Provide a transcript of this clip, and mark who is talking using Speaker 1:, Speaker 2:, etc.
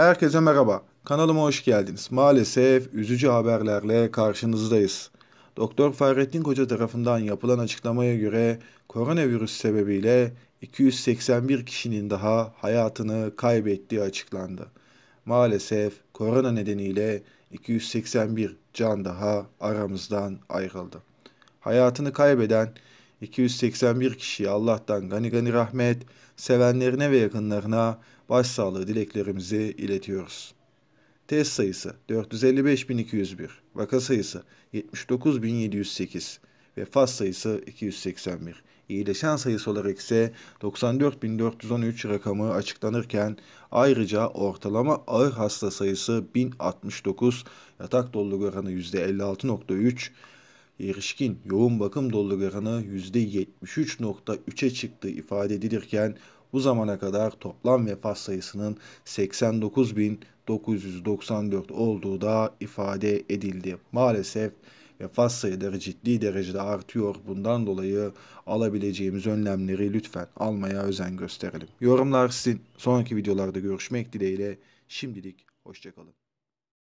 Speaker 1: Herkese merhaba. Kanalıma hoş geldiniz. Maalesef üzücü haberlerle karşınızdayız. Doktor Fahrettin Koca tarafından yapılan açıklamaya göre koronavirüs sebebiyle 281 kişinin daha hayatını kaybettiği açıklandı. Maalesef korona nedeniyle 281 can daha aramızdan ayrıldı. Hayatını kaybeden 281 kişiye Allah'tan gani gani rahmet, sevenlerine ve yakınlarına başsağlığı dileklerimizi iletiyoruz. Test sayısı 455.201, vaka sayısı 79.708, ve vefat sayısı 281. İyileşen sayısı olarak ise 94.413 rakamı açıklanırken ayrıca ortalama ağır hasta sayısı 1069, yatak doluluk oranı %56.3, erişkin yoğun bakım dolu oranı %73.3'e çıktığı ifade edilirken bu zamana kadar toplam vefat sayısının 89.994 olduğu da ifade edildi. Maalesef vefat sayıları ciddi derecede artıyor. Bundan dolayı alabileceğimiz önlemleri lütfen almaya özen gösterelim. Yorumlar sizin. Sonraki videolarda görüşmek dileğiyle. Şimdilik hoşçakalın.